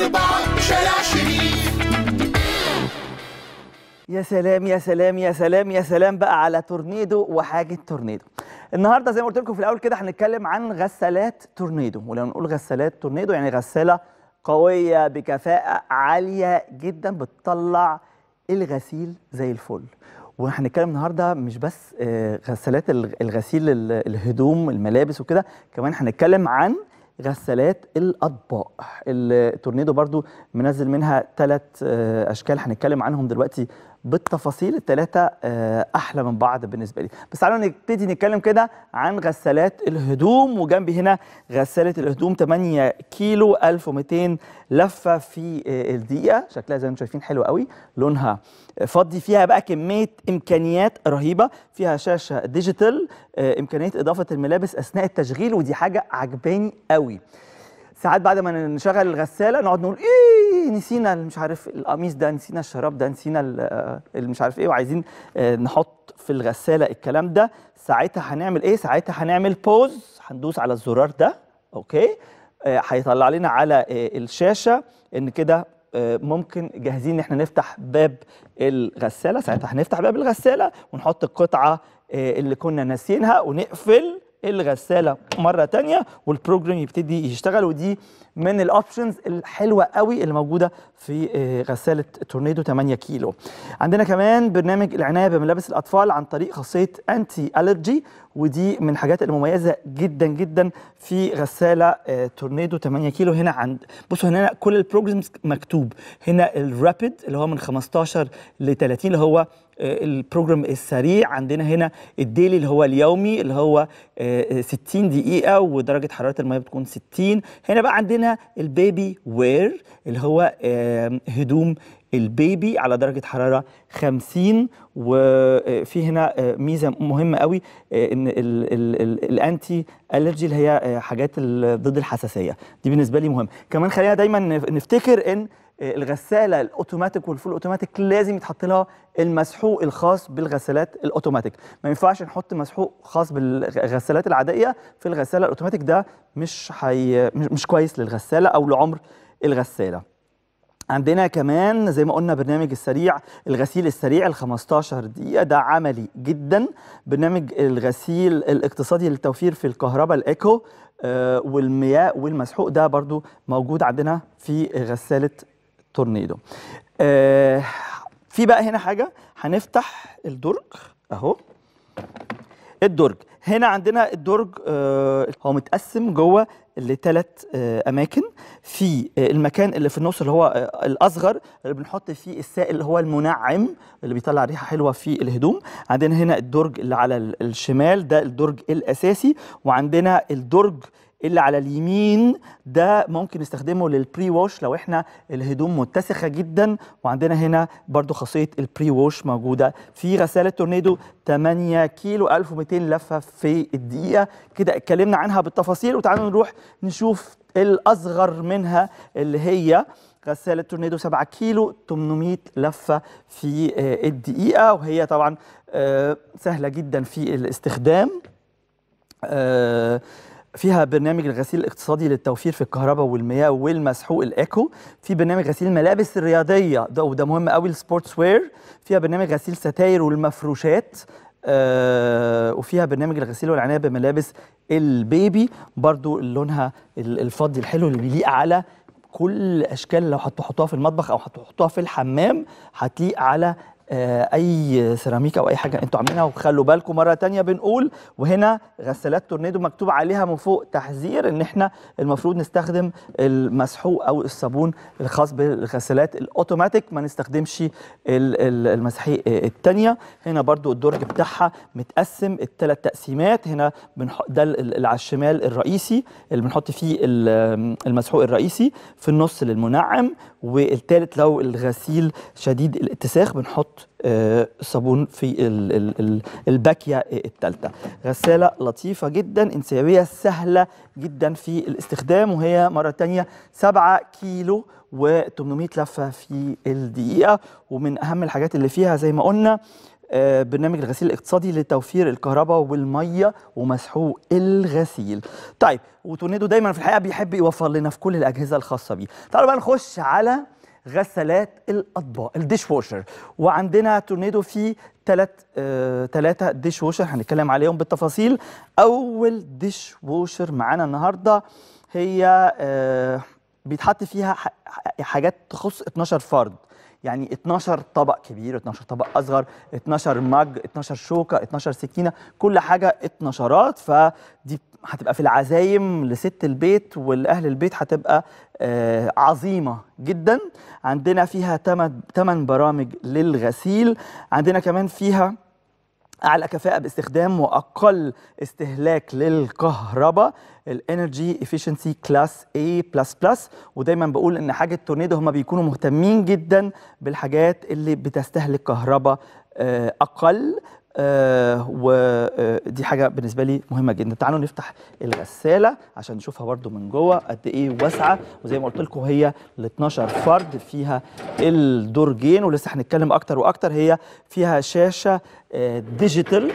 أربعة يا سلام يا سلام يا سلام يا سلام بقى على تورنيدو وحاجة تورنيدو النهارده زي ما قلت لكم في الاول كده هنتكلم عن غسالات تورنيدو ولو نقول غسالات تورنيدو يعني غساله قويه بكفاءه عاليه جدا بتطلع الغسيل زي الفل وهنتكلم النهارده مش بس آه، غسالات الغسيل الهدوم الملابس وكده كمان هنتكلم عن غسالات الاطباق التورنيدو برضو منزل منها ثلاث آه، اشكال هنتكلم عنهم دلوقتي بالتفاصيل الثلاثه آه، احلى من بعض بالنسبه لي بس تعالوا نبتدي نتكلم كده عن غسالات الهدوم وجنبي هنا غساله الهدوم 8 كيلو 1200 لفه في آه، الدقيقه شكلها زي ما شايفين حلو قوي لونها فضي فيها بقى كميه امكانيات رهيبه فيها شاشه ديجيتال آه، امكانيه اضافه الملابس اثناء التشغيل ودي حاجه عجباني قوي ساعات بعد ما نشغل الغساله نقعد نقول ايه نسينا مش عارف القميص ده نسينا الشراب ده نسينا مش عارف ايه وعايزين آه، نحط في الغساله الكلام ده ساعتها هنعمل ايه ساعتها هنعمل بوز هندوس على الزرار ده اوكي آه، هيطلع لنا على آه، الشاشه ان كده ممكن جاهزين ان احنا نفتح باب الغساله ساعتها هنفتح باب الغساله ونحط القطعه اللي كنا ناسينها ونقفل الغساله مره تانية والبروجرام يبتدي يشتغل ودي من الاوبشنز الحلوه قوي اللي موجوده في آه، غساله تورنيدو 8 كيلو عندنا كمان برنامج العنايه بملابس الاطفال عن طريق خاصيه انتي الرجي ودي من الحاجات المميزه جدا جدا في غساله آه، تورنيدو 8 كيلو هنا عند بصوا هنا كل البروجرامز مكتوب هنا الرابيد اللي هو من 15 ل 30 اللي هو آه، البروجرام السريع عندنا هنا الديلي اللي هو اليومي اللي هو 60 آه، دقيقة ودرجة حرارة المية بتكون 60 هنا بقى عندنا البيبي وير اللي هو هدوم البيبي على درجة حرارة 50 وفي آه، هنا ميزة مهمة قوي ان الانتي الرجي اللي هي حاجات ضد الحساسية دي بالنسبة لي مهم كمان خلينا دايما نفتكر ان الغساله الاوتوماتيك والفول اوتوماتيك لازم يتحط لها المسحوق الخاص بالغسالات الاوتوماتيك ما ينفعش نحط مسحوق خاص بالغسالات العاديه في الغساله الاوتوماتيك ده مش حي... مش كويس للغساله او لعمر الغساله عندنا كمان زي ما قلنا برنامج السريع الغسيل السريع ال 15 دقيقة ده عملي جدا برنامج الغسيل الاقتصادي للتوفير في الكهرباء الايكو آه، والمياه والمسحوق ده برضو موجود عندنا في غسالة تورنيدو آه في بقى هنا حاجه هنفتح الدرج اهو الدرج هنا عندنا الدرج آه هو متقسم جوه لثلاث آه اماكن في آه المكان اللي في النص اللي هو آه، الاصغر اللي بنحط فيه السائل اللي هو المنعم اللي بيطلع ريحه حلوه في الهدوم عندنا هنا الدرج اللي على الشمال ده الدرج الاساسي وعندنا الدرج اللي على اليمين ده ممكن نستخدمه للبري ووش لو احنا الهدوم متسخه جدا وعندنا هنا برضو خاصيه البري ووش موجوده في غساله تورنيدو 8 كيلو 1200 لفه في الدقيقه كده اتكلمنا عنها بالتفاصيل وتعالوا نروح نشوف الاصغر منها اللي هي غسالة تورنيدو 7 كيلو 800 لفة في آه، الدقيقة وهي طبعا آه، سهلة جدا في الاستخدام آه، فيها برنامج الغسيل الاقتصادي للتوفير في الكهرباء والمياه والمسحوق الايكو في برنامج غسيل الملابس الرياضيه ده وده مهم قوي السبورتس وير فيها برنامج غسيل ستاير والمفروشات آه وفيها برنامج الغسيل والعنايه بملابس البيبي برضو لونها الفضي الحلو اللي بيليق على كل اشكال لو هتحطوها في المطبخ او هتحطوها في الحمام هتليق على آه، اي سيراميك او اي حاجه انتوا عاملينها وخلوا بالكم مره تانية بنقول وهنا غسالات تورنيدو مكتوب عليها من فوق تحذير ان احنا المفروض نستخدم المسحوق او الصابون الخاص بالغسالات الاوتوماتيك ما نستخدمش المسحيق الثانيه هنا برضو الدرج بتاعها متقسم الثلاث تقسيمات هنا بنحط ده على الشمال الرئيسي اللي بنحط فيه المسحوق الرئيسي في النص للمنعم والثالث لو الغسيل شديد الاتساخ بنحط آه، صابون في الباكيه الثالثه غساله لطيفه جدا انسيابيه سهله جدا في الاستخدام وهي مره ثانيه 7 كيلو و800 لفه في الدقيقه ومن اهم الحاجات اللي فيها زي ما قلنا آه، برنامج الغسيل الاقتصادي لتوفير الكهرباء والميه ومسحوق الغسيل. طيب وتونيدو دايما في الحقيقه بيحب يوفر لنا في كل الاجهزه الخاصه بيه. تعالوا بقى نخش على غسالات الاطباق الديش ووشر وعندنا تورنيدو فيه ثلاث ثلاثه آه، ديش ووشر هنتكلم عليهم بالتفاصيل اول ديش ووشر معانا النهارده هي آه بيتحط فيها حاجات تخص 12 فرد يعني 12 طبق كبير 12 طبق اصغر 12 مج 12 شوكه 12 سكينه كل حاجه 12 فدي هتبقى في العزايم لست البيت ولأهل البيت هتبقى آه، عظيمة جدا عندنا فيها 8 برامج للغسيل عندنا كمان فيها أعلى كفاءة باستخدام وأقل استهلاك للكهرباء الانرجي Efficiency كلاس A++ ودايما بقول ان حاجه تورنيدو هم بيكونوا مهتمين جدا بالحاجات اللي بتستهلك كهرباء آه، اقل آه ودي آه، حاجه بالنسبه لي مهمه جدا تعالوا نفتح الغساله عشان نشوفها برده من جوه قد ايه واسعه وزي ما قلت لكم هي ل 12 فرد فيها الدرجين ولسه هنتكلم اكتر واكتر هي فيها شاشه آه ديجيتال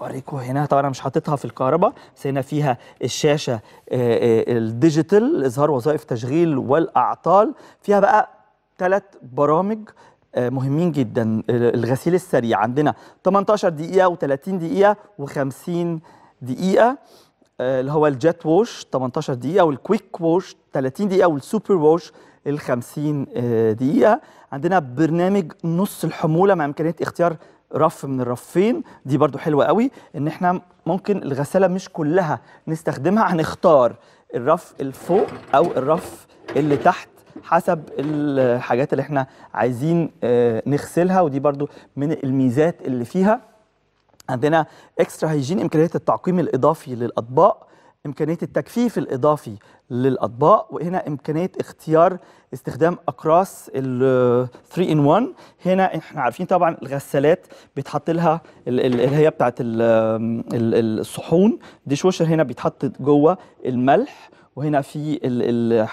اوريكم هنا طبعا انا مش حاططها في الكهرباء بس هنا فيها الشاشه آه، آه، الديجيتال اظهار وظائف تشغيل والاعطال فيها بقى ثلاث برامج آه، مهمين جدا الغسيل السريع عندنا 18 دقيقة و30 دقيقة و50 دقيقة آه، اللي هو الجت ووش 18 دقيقة والكويك ووش 30 دقيقة والسوبر ووش ال 50 دقيقة عندنا برنامج نص الحمولة مع إمكانية اختيار رف من الرفين دي برضو حلوة قوي إن إحنا ممكن الغسالة مش كلها نستخدمها هنختار الرف الفوق أو الرف اللي تحت حسب الحاجات اللي احنا عايزين آه، نغسلها ودي برضو من الميزات اللي فيها عندنا اكسترا هيجين امكانيه التعقيم الاضافي للاطباق امكانيه التجفيف الاضافي للاطباق وهنا امكانيه اختيار استخدام اقراص ال 3 ان 1 هنا احنا عارفين طبعا الغسالات بيتحط لها اللي هي بتاعت الصحون ديش شوشر هنا بيتحط جوه الملح وهنا في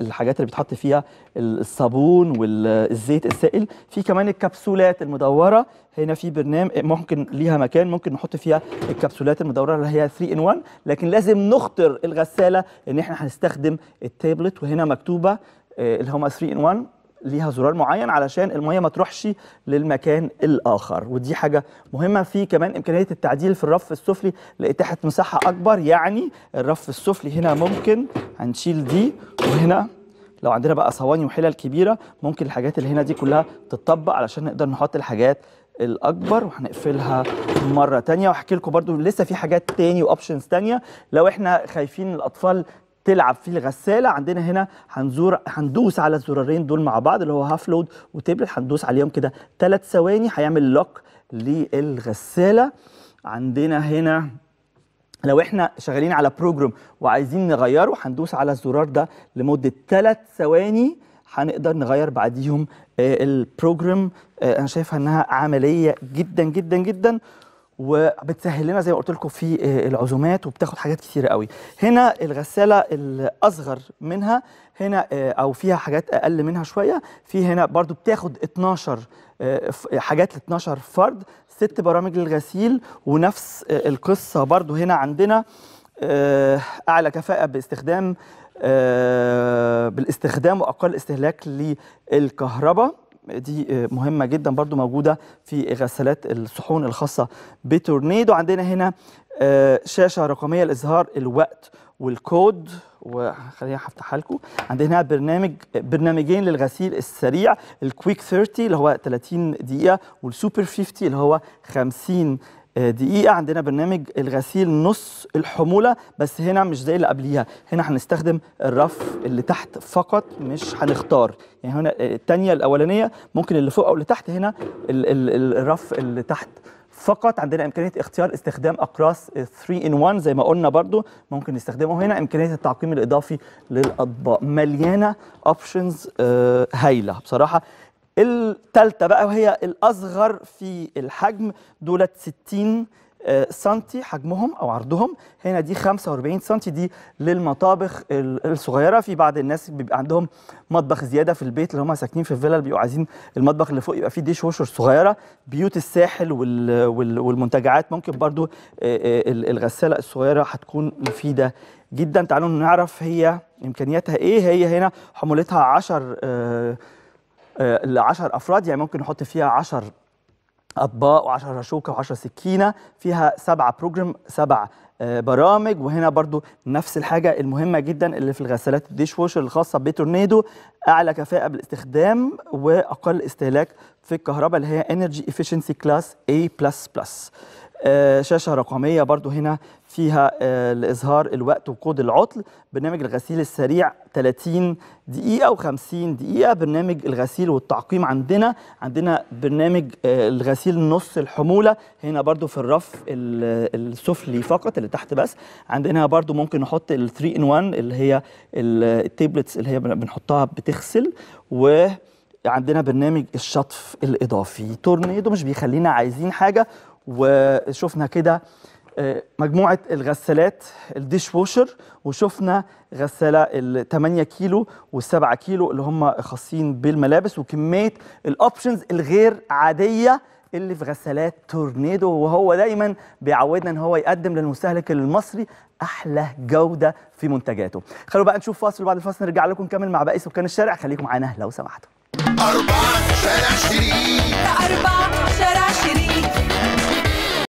الحاجات اللي بيتحط فيها الصابون والزيت السائل في كمان الكبسولات المدوره هنا في برنامج ممكن ليها مكان ممكن نحط فيها الكبسولات المدوره اللي هي 3 ان 1 لكن لازم نخطر الغساله ان احنا هنستخدم التابلت وهنا مكتوبه آه، اللي هما 3 ان 1 ليها زرار معين علشان الميه ما تروحش للمكان الاخر ودي حاجه مهمه في كمان امكانيه التعديل في الرف السفلي لاتاحه مساحه اكبر يعني الرف السفلي هنا ممكن هنشيل دي وهنا لو عندنا بقى صواني وحلل كبيره ممكن الحاجات اللي هنا دي كلها تتطبق علشان نقدر نحط الحاجات الاكبر وهنقفلها مره تانية وهحكي لكم برضو لسه في حاجات تاني واوبشنز تانية لو احنا خايفين الاطفال تلعب فيه الغساله عندنا هنا هنزور هندوس على الزرارين دول مع بعض اللي هو هاف لود وتبلت هندوس عليهم كده ثلاث ثواني هيعمل لوك للغساله عندنا هنا لو احنا شغالين على بروجرام وعايزين نغيره هندوس على الزرار ده لمده ثلاث ثواني هنقدر نغير بعديهم آه، البروجرام آه، انا شايفها انها عمليه جدا جدا جدا وبتسهل لنا زي ما قلت لكم في آه، العزومات وبتاخد حاجات كتيره قوي هنا الغساله الاصغر منها هنا آه، او فيها حاجات اقل منها شويه في هنا برضو بتاخد 12 آه، حاجات ل 12 فرد ست برامج للغسيل ونفس القصه برضو هنا عندنا اعلى كفاءه باستخدام بالاستخدام واقل استهلاك للكهرباء دي آه، مهمه جدا برضو موجوده في غسالات الصحون الخاصه بتورنيدو عندنا هنا آه، شاشه رقميه لاظهار الوقت والكود وخلينا هفتحها لكم عندنا برنامج برنامجين للغسيل السريع الكويك 30 اللي هو 30 دقيقه والسوبر 50 اللي هو 50 آه، دقيقة عندنا برنامج الغسيل نص الحمولة بس هنا مش زي اللي قبليها هنا هنستخدم الرف اللي تحت فقط مش هنختار يعني هنا آه، التانية الأولانية ممكن اللي فوق أو اللي تحت هنا الرف اللي تحت فقط عندنا امكانيه اختيار استخدام اقراص 3 ان 1 زي ما قلنا برضو ممكن نستخدمه هنا امكانيه التعقيم الاضافي للاطباق مليانه اوبشنز آه، هايله بصراحه الثالثه بقى وهي الاصغر في الحجم دولت 60 آه، سنتي حجمهم او عرضهم هنا دي 45 سنتي دي للمطابخ الصغيره في بعض الناس بيبقى عندهم مطبخ زياده في البيت اللي هم ساكنين في الفيلا بيبقوا عايزين المطبخ اللي فوق يبقى فيه ديش وشر صغيره بيوت الساحل والمنتجعات ممكن برضو آه، آه، الغساله الصغيره هتكون مفيده جدا تعالوا نعرف هي امكانياتها ايه هي هنا حمولتها 10 آه، ل 10 افراد يعني ممكن نحط فيها 10 اطباق و10 شوكه و10 سكينه فيها سبعه بروجرام سبع آه، برامج وهنا برضو نفس الحاجة المهمة جدا اللي في الغسالات الديش ووشر الخاصة بتورنيدو أعلى كفاءة بالاستخدام وأقل استهلاك في الكهرباء اللي هي انرجي Efficiency كلاس A++. آه، شاشه رقميه برضو هنا فيها آه، لاظهار الوقت وكود العطل برنامج الغسيل السريع 30 دقيقه و50 دقيقه برنامج الغسيل والتعقيم عندنا عندنا برنامج آه، الغسيل نص الحموله هنا برضو في الرف السفلي فقط اللي تحت بس عندنا برضو ممكن نحط ال 3 ان 1 اللي هي التابلتس اللي هي بنحطها بتغسل و عندنا برنامج الشطف الاضافي تورنيدو مش بيخلينا عايزين حاجه وشفنا كده آه، مجموعة الغسالات الديش ووشر وشفنا غسالة ال 8 كيلو وال 7 كيلو اللي هم خاصين بالملابس وكمية الاوبشنز الغير عادية اللي في غسالات تورنيدو وهو دايما بيعودنا ان هو يقدم للمستهلك المصري احلى جودة في منتجاته. خلوا بقى نشوف فاصل وبعد الفاصل نرجع لكم نكمل مع باقي سكان الشارع خليكم معانا لو سمحتوا. أربعة شارع شريك أربعة شارع شريك